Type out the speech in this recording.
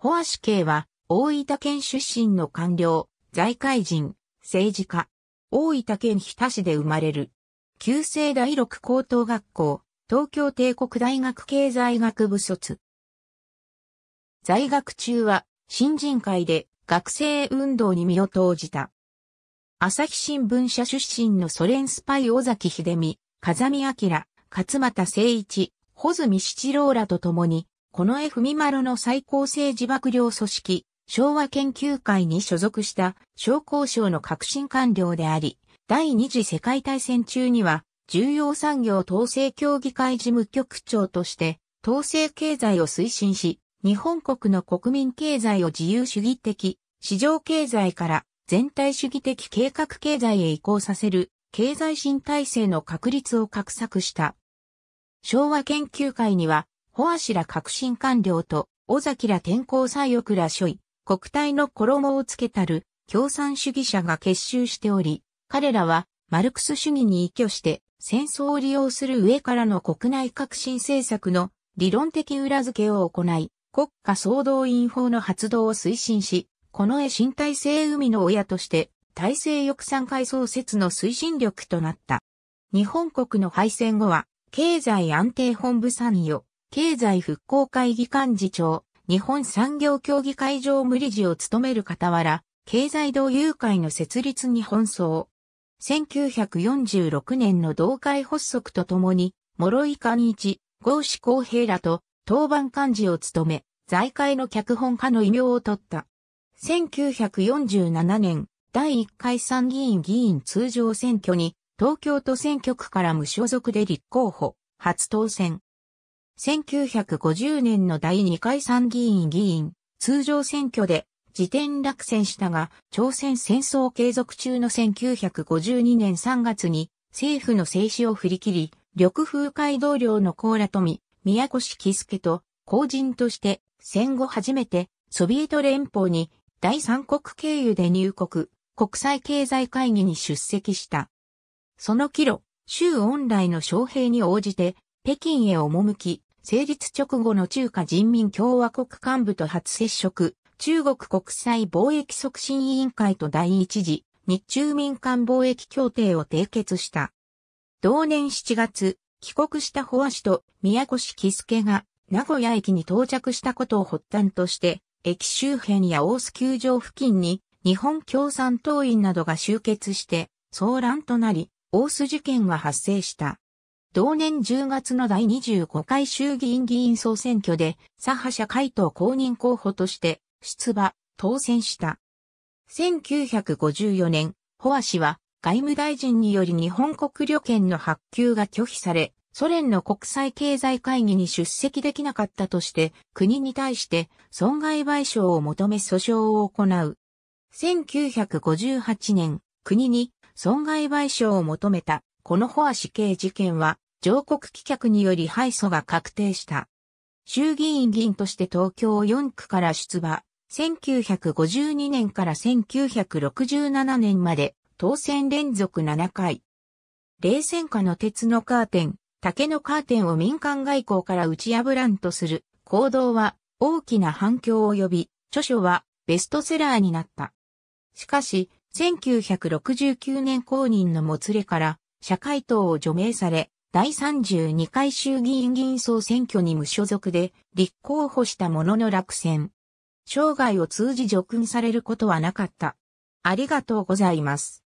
ホアシ系は、大分県出身の官僚、財界人、政治家。大分県日田市で生まれる。旧制第六高等学校、東京帝国大学経済学部卒。在学中は、新人会で学生運動に身を投じた。朝日新聞社出身のソ連スパイ尾崎秀美、風見明、勝又誠一、穂積七郎らと共に、この絵文丸の最高政治幕僚組織、昭和研究会に所属した商工省の革新官僚であり、第二次世界大戦中には、重要産業統制協議会事務局長として、統制経済を推進し、日本国の国民経済を自由主義的、市場経済から全体主義的計画経済へ移行させる経済新体制の確立を画策した。昭和研究会にはホアシラ革新官僚と、尾崎ら天候左翼ら諸位、国体の衣をつけたる、共産主義者が結集しており、彼らは、マルクス主義に依拠して、戦争を利用する上からの国内革新政策の理論的裏付けを行い、国家総動員法の発動を推進し、この絵新体制海の親として、体制翼産会創設の推進力となった。日本国の敗戦後は、経済安定本部参与、経済復興会議幹事長、日本産業協議会常務理事を務める傍ら、経済同友会の設立に奔走。1946年の同会発足とともに、諸井寛一、郷志公平らと、当番幹事を務め、財界の脚本家の異名を取った。1947年、第1回参議院議員通常選挙に、東京都選挙区から無所属で立候補、初当選。1950年の第2回参議院議員、通常選挙で、辞典落選したが、朝鮮戦争継続中の1952年3月に、政府の制止を振り切り、緑風会同僚の甲羅富、宮越喜助と、後人として、戦後初めて、ソビエト連邦に、第三国経由で入国、国際経済会議に出席した。その帰路、州恩来の招聘に応じて、北京へ赴き、成立直後の中華人民共和国幹部と初接触、中国国際貿易促進委員会と第一次日中民間貿易協定を締結した。同年7月、帰国した保和氏と宮越喜助が名古屋駅に到着したことを発端として、駅周辺や大須球場付近に日本共産党員などが集結して騒乱となり、大須事件が発生した。同年10月の第25回衆議院議員総選挙で、左派社会党公認候補として出馬、当選した。1954年、ホア氏は外務大臣により日本国旅券の発給が拒否され、ソ連の国際経済会議に出席できなかったとして、国に対して損害賠償を求め訴訟を行う。1958年、国に損害賠償を求めた。このホア死刑事件は、上告棄却により敗訴が確定した。衆議院議員として東京4区から出馬、1952年から1967年まで、当選連続7回。冷戦下の鉄のカーテン、竹のカーテンを民間外交から打ち破らんとする行動は大きな反響を呼び、著書はベストセラーになった。しかし、1969年公認のもつれから社会党を除名され、第32回衆議院議員総選挙に無所属で立候補したものの落選。生涯を通じ除勲されることはなかった。ありがとうございます。